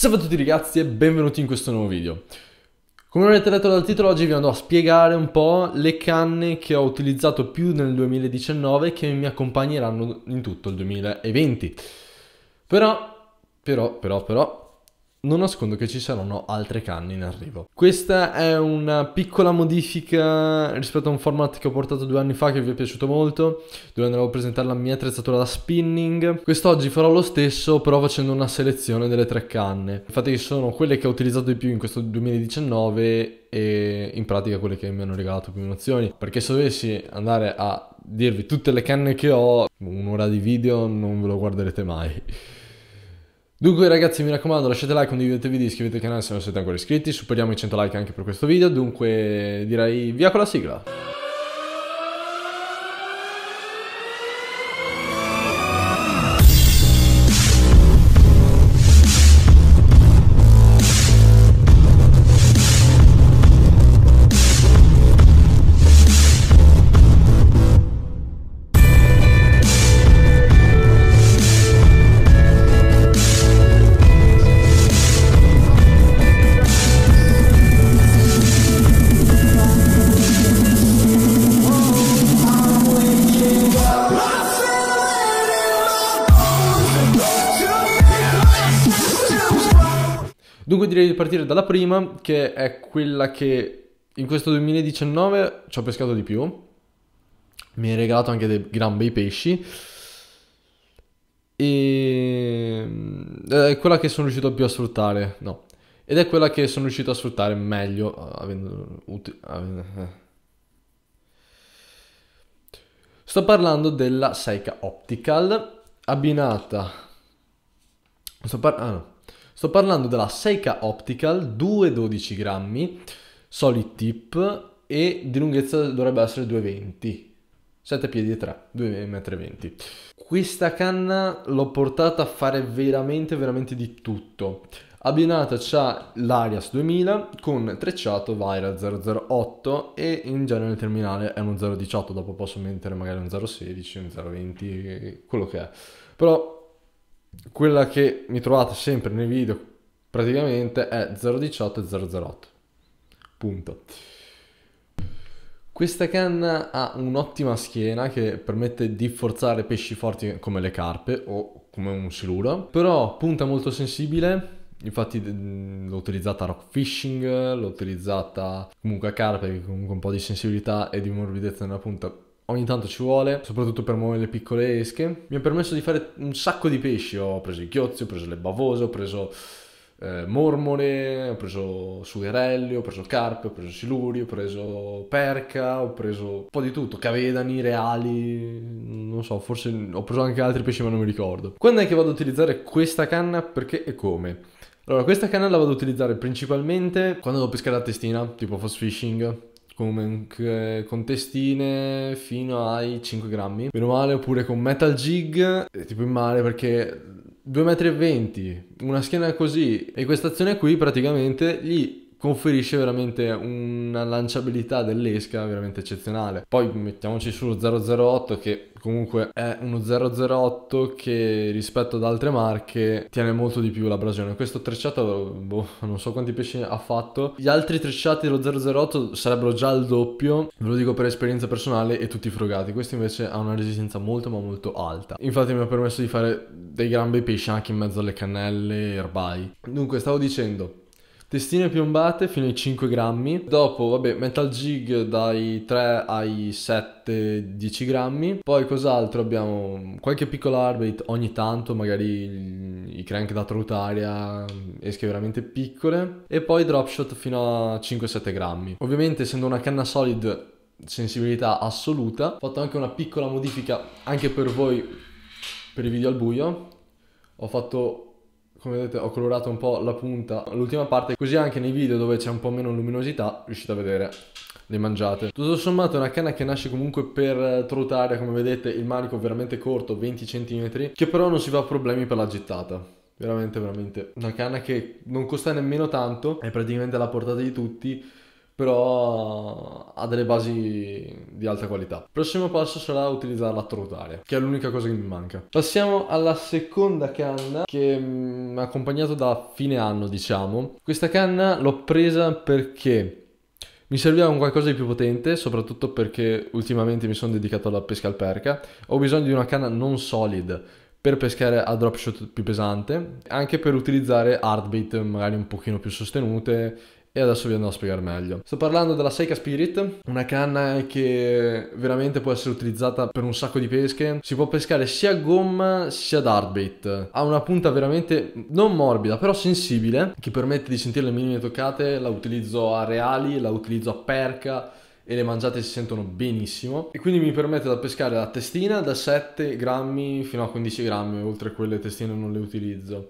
Salve a tutti ragazzi e benvenuti in questo nuovo video. Come avete letto dal titolo oggi vi andrò a spiegare un po' le canne che ho utilizzato più nel 2019 e che mi accompagneranno in tutto il 2020. Però, però, però, però, non nascondo che ci saranno altre canne in arrivo. Questa è una piccola modifica rispetto a un format che ho portato due anni fa che vi è piaciuto molto, dove andavo a presentare la mia attrezzatura da spinning. Quest'oggi farò lo stesso, però facendo una selezione delle tre canne. Infatti sono quelle che ho utilizzato di più in questo 2019 e in pratica quelle che mi hanno regalato più nozioni. Perché se dovessi andare a dirvi tutte le canne che ho, un'ora di video non ve lo guarderete mai. Dunque ragazzi mi raccomando lasciate like, condividete il video, iscrivetevi al canale se non siete ancora iscritti, superiamo i 100 like anche per questo video, dunque direi via con la sigla! partire dalla prima, che è quella che in questo 2019 ci ho pescato di più. Mi hai regalato anche dei gran bei pesci. E... Eh, è quella che sono riuscito più a sfruttare, no. Ed è quella che sono riuscito a sfruttare meglio, eh, avendo... Uti... avendo eh. Sto parlando della Seika Optical abbinata. Sto parlando. Ah, Sto parlando della Seika Optical 212 grammi, solid tip e di lunghezza dovrebbe essere 2,20. 7 piedi e 3, 2,20 m. Questa canna l'ho portata a fare veramente, veramente di tutto. Abbinata c'ha l'Arias 2000 con trecciato Vaira 008 e in genere il terminale è uno 018, dopo posso mettere magari un 016, un 020, quello che è. Però quella che mi trovate sempre nei video praticamente è 018 e 008. Punto. Questa canna ha un'ottima schiena che permette di forzare pesci forti come le carpe o come un siluro, però punta molto sensibile, infatti l'ho utilizzata a rock fishing, l'ho utilizzata comunque a carpe che con un po' di sensibilità e di morbidezza nella punta ogni tanto ci vuole, soprattutto per muovere le piccole esche. Mi ha permesso di fare un sacco di pesci, ho preso i chiozzi, ho preso le bavose, ho preso eh, mormone, ho preso sugherelli, ho preso carpe, ho preso siluri, ho preso perca, ho preso un po' di tutto, cavedani, reali, non so, forse ho preso anche altri pesci ma non mi ricordo. Quando è che vado ad utilizzare questa canna? Perché e come? Allora, questa canna la vado ad utilizzare principalmente quando devo pescare la testina, tipo fast fishing, con, eh, con, testine fino ai 5 grammi, meno male, oppure con metal jig, eh, tipo in male perché 2,20 m, una schiena così, e questa azione qui praticamente gli conferisce veramente una lanciabilità dell'esca veramente eccezionale. Poi mettiamoci sullo 008 che comunque è uno 008 che rispetto ad altre marche tiene molto di più l'abrasione. Questo trecciato, boh, non so quanti pesci ha fatto. Gli altri trecciati dello 008 sarebbero già il doppio, ve lo dico per esperienza personale, e tutti frugati. Questo invece ha una resistenza molto ma molto alta. Infatti mi ha permesso di fare dei gran bei pesci anche in mezzo alle cannelle e erbai. Dunque, stavo dicendo... Testine piombate fino ai 5 grammi, dopo vabbè metal jig dai 3 ai 7-10 grammi, poi cos'altro abbiamo qualche piccolo arbit ogni tanto, magari i crank da trutaria, esche veramente piccole e poi dropshot fino a 5-7 grammi. Ovviamente essendo una canna solid sensibilità assoluta, ho fatto anche una piccola modifica anche per voi per i video al buio, ho fatto come vedete ho colorato un po' la punta, l'ultima parte, così anche nei video dove c'è un po' meno luminosità riuscite a vedere le mangiate. Tutto sommato è una canna che nasce comunque per trutaria, come vedete il manico veramente corto, 20 cm, che però non si fa problemi per la gittata Veramente, veramente una canna che non costa nemmeno tanto, è praticamente alla portata di tutti però ha delle basi di alta qualità. Il prossimo passo sarà utilizzare la trotale, che è l'unica cosa che mi manca. Passiamo alla seconda canna che mi mm, ha accompagnato da fine anno, diciamo. Questa canna l'ho presa perché mi serviva un qualcosa di più potente, soprattutto perché ultimamente mi sono dedicato alla pesca al perca. Ho bisogno di una canna non solid per pescare a drop shot più pesante, anche per utilizzare hardbait magari un pochino più sostenute e adesso vi andrò a spiegare meglio. Sto parlando della Seika Spirit, una canna che veramente può essere utilizzata per un sacco di pesche. Si può pescare sia gomma sia dartbait. Ha una punta veramente non morbida, però sensibile, che permette di sentire le minime toccate. La utilizzo a reali, la utilizzo a perca e le mangiate si sentono benissimo e quindi mi permette da pescare la testina da 7 grammi fino a 15 grammi oltre a quelle testine non le utilizzo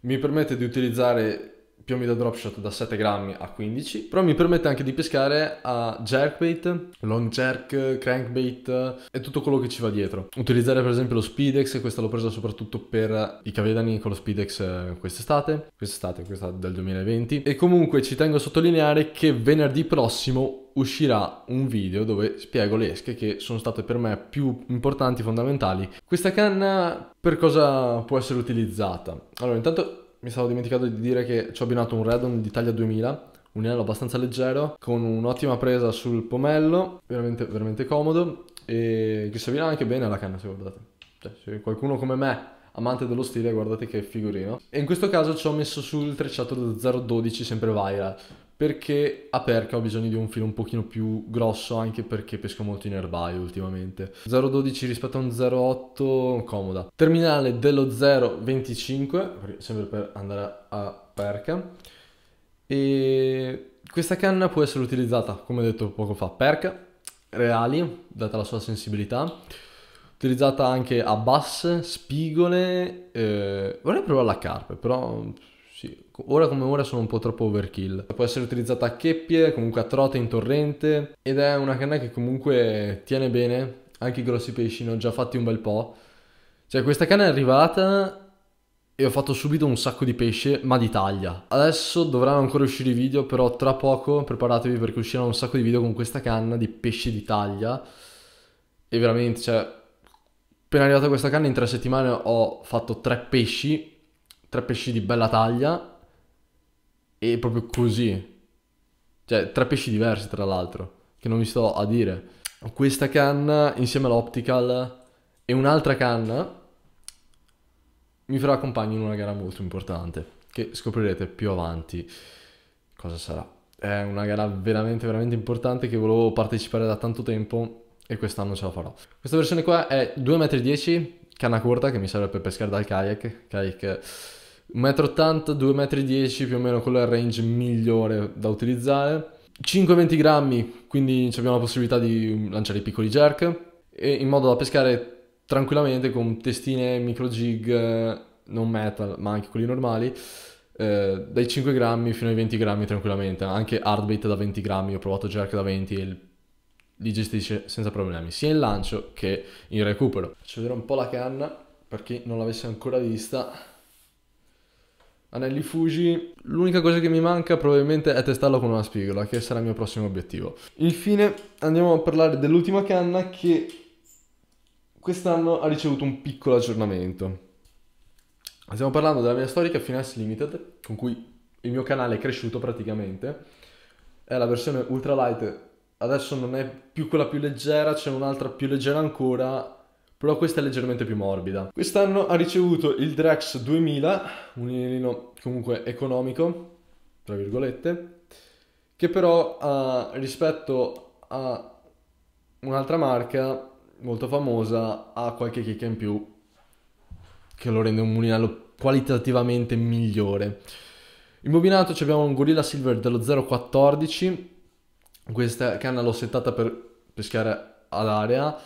mi permette di utilizzare piomino dropshot da 7 grammi a 15, però mi permette anche di pescare a jerkbait, long jerk, crankbait e tutto quello che ci va dietro. Utilizzare per esempio lo Speedex, questa l'ho presa soprattutto per i cavedani con lo Speedex quest'estate, quest'estate, questa del 2020. E comunque ci tengo a sottolineare che venerdì prossimo uscirà un video dove spiego le esche che sono state per me più importanti, fondamentali. Questa canna per cosa può essere utilizzata? Allora, intanto mi stavo dimenticato di dire che ci ho abbinato un Redon di taglia 2000 un anello abbastanza leggero con un'ottima presa sul pomello, veramente, veramente comodo e che servirà anche bene alla canna se guardate. Cioè, se qualcuno come me, amante dello stile, guardate che figurino. E in questo caso ci ho messo sul trecciato da 012 sempre Vaira perché a perca ho bisogno di un filo un pochino più grosso anche perché pesco molto in erbaio ultimamente 0,12 rispetto a un 0,8 comoda terminale dello 0,25 sempre per andare a perca e questa canna può essere utilizzata come detto poco fa perca reali data la sua sensibilità utilizzata anche a basse spigole eh, vorrei provare la carpe però ora come ora sono un po' troppo overkill. Può essere utilizzata a cheppie, comunque a trota in torrente ed è una canna che comunque tiene bene, anche i grossi pesci ne ho già fatti un bel po'. Cioè questa canna è arrivata e ho fatto subito un sacco di pesce, ma di taglia. Adesso dovranno ancora uscire i video, però tra poco preparatevi perché usciranno un sacco di video con questa canna di pesci di taglia. E veramente, cioè, appena arrivata questa canna in tre settimane ho fatto tre pesci, tre pesci di bella taglia e proprio così. Cioè, tre pesci diversi, tra l'altro, che non vi sto a dire. Questa canna insieme all'optical e un'altra canna mi farà compagno in una gara molto importante, che scoprirete più avanti cosa sarà. È una gara veramente, veramente importante che volevo partecipare da tanto tempo e quest'anno ce la farò. Questa versione qua è 2,10 m, canna corta che mi serve per pescare dal kayak, kayak 1,80 m, 2,10 m più o meno quello è il range migliore da utilizzare. 5-20 grammi, quindi abbiamo la possibilità di lanciare i piccoli jerk e in modo da pescare tranquillamente con testine micro jig eh, non metal ma anche quelli normali eh, dai 5 grammi fino ai 20 grammi tranquillamente anche hardbait da 20 grammi ho provato jerk da 20 e li gestisce senza problemi sia in lancio che in recupero faccio vedere un po' la canna per chi non l'avesse ancora vista Anelli Fuji, l'unica cosa che mi manca probabilmente è testarlo con una spigola, che sarà il mio prossimo obiettivo. Infine andiamo a parlare dell'ultima canna che quest'anno ha ricevuto un piccolo aggiornamento. Stiamo parlando della mia storica Finesse Limited, con cui il mio canale è cresciuto praticamente. È la versione ultralight, adesso non è più quella più leggera, c'è un'altra più leggera ancora però questa è leggermente più morbida. Quest'anno ha ricevuto il Drex 2000, un inelino comunque economico, tra virgolette, che però eh, rispetto a un'altra marca molto famosa ha qualche chicca in più che lo rende un mulinello qualitativamente migliore. In bobinato abbiamo un Gorilla Silver dello 014, questa canna l'ho settata per pescare all'area,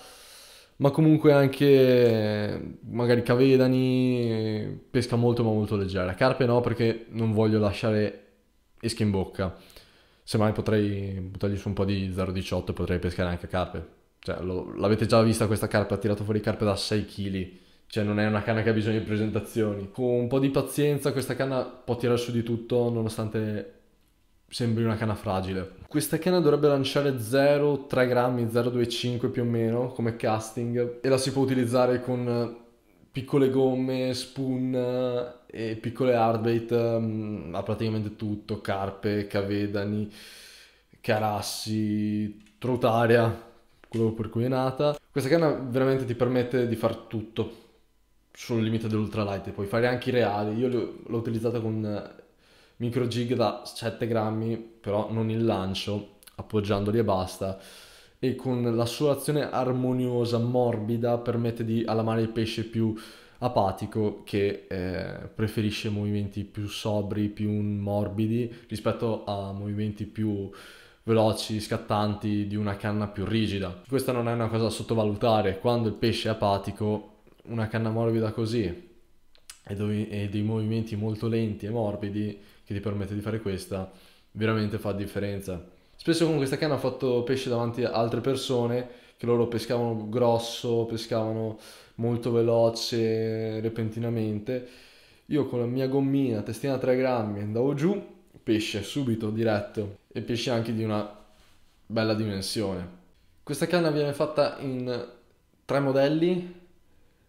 ma comunque anche magari cavedani, pesca molto ma molto leggera. Carpe no perché non voglio lasciare esche in bocca. Semmai potrei buttargli su un po' di 0,18 e potrei pescare anche carpe. Cioè, lo, l'avete già vista questa carpa, ha tirato fuori carpe da 6 kg. Cioè, non è una canna che ha bisogno di presentazioni. Con un po' di pazienza questa canna può tirare su di tutto, nonostante sembri una canna fragile. Questa canna dovrebbe lanciare 0,3 grammi, 0,25 più o meno come casting e la si può utilizzare con eh, piccole gomme, spoon eh, e piccole hardbait ehm, a praticamente tutto, carpe, cavedani, carassi, trotaria, quello per cui è nata. Questa canna veramente ti permette di fare tutto, solo il limite dell'ultralight, puoi fare anche i reali, io l'ho utilizzata con eh, micro jig da 7 grammi, però non il lancio, appoggiandoli e basta. E con la sua azione armoniosa, morbida, permette di allamare il pesce più apatico che eh, preferisce movimenti più sobri, più morbidi rispetto a movimenti più veloci, scattanti di una canna più rigida. Questa non è una cosa da sottovalutare, quando il pesce è apatico una canna morbida così e dei movimenti molto lenti e morbidi che ti permette di fare questa, veramente fa differenza. Spesso con questa canna ho fatto pesce davanti a altre persone che loro pescavano grosso, pescavano molto veloce, repentinamente. Io con la mia gommina, testina a 3 grammi, andavo giù, pesce subito, diretto, e pesce anche di una bella dimensione. Questa canna viene fatta in tre modelli,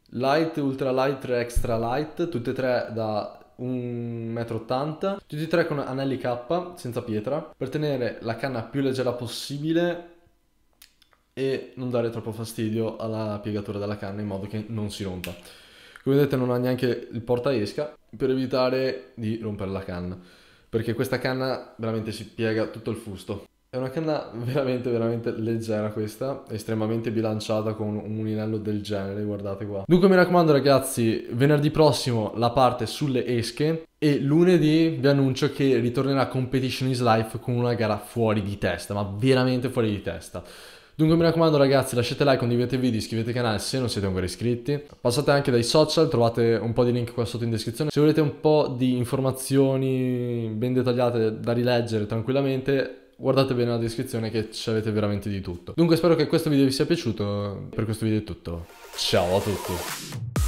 light, ultra light e extra light, tutte e tre da 1,80 m, tutti e tre con anelli K senza pietra, per tenere la canna più leggera possibile e non dare troppo fastidio alla piegatura della canna in modo che non si rompa. Come vedete non ha neanche il portaesca per evitare di rompere la canna, perché questa canna veramente si piega tutto il fusto. È una canna veramente, veramente leggera questa, estremamente bilanciata con un inello del genere, guardate qua. Dunque mi raccomando ragazzi, venerdì prossimo la parte sulle esche e lunedì vi annuncio che ritornerà Competition is Life con una gara fuori di testa, ma veramente fuori di testa. Dunque mi raccomando ragazzi lasciate like, condividete il video, iscrivetevi al canale se non siete ancora iscritti. Passate anche dai social, trovate un po' di link qua sotto in descrizione. Se volete un po' di informazioni ben dettagliate da rileggere tranquillamente guardate bene la descrizione che ci avete veramente di tutto. Dunque spero che questo video vi sia piaciuto, per questo video è tutto, ciao a tutti!